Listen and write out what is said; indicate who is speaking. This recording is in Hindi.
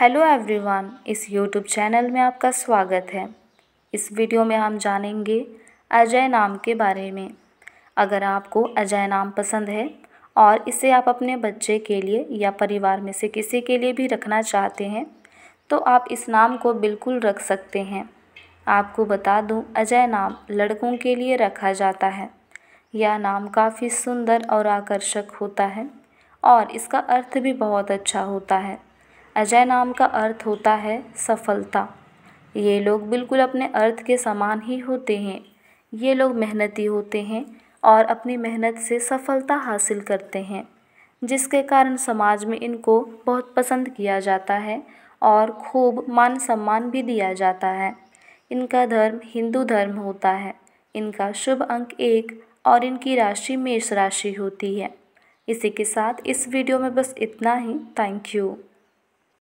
Speaker 1: हेलो एवरीवन इस यूट्यूब चैनल में आपका स्वागत है इस वीडियो में हम जानेंगे अजय नाम के बारे में अगर आपको अजय नाम पसंद है और इसे आप अपने बच्चे के लिए या परिवार में से किसी के लिए भी रखना चाहते हैं तो आप इस नाम को बिल्कुल रख सकते हैं आपको बता दूं अजय नाम लड़कों के लिए रखा जाता है यह नाम काफ़ी सुंदर और आकर्षक होता है और इसका अर्थ भी बहुत अच्छा होता है अजय नाम का अर्थ होता है सफलता ये लोग बिल्कुल अपने अर्थ के समान ही होते हैं ये लोग मेहनती होते हैं और अपनी मेहनत से सफलता हासिल करते हैं जिसके कारण समाज में इनको बहुत पसंद किया जाता है और खूब मान सम्मान भी दिया जाता है इनका धर्म हिंदू धर्म होता है इनका शुभ अंक एक और इनकी राशि मेष राशि होती है इसी के साथ इस वीडियो में बस इतना ही थैंक यू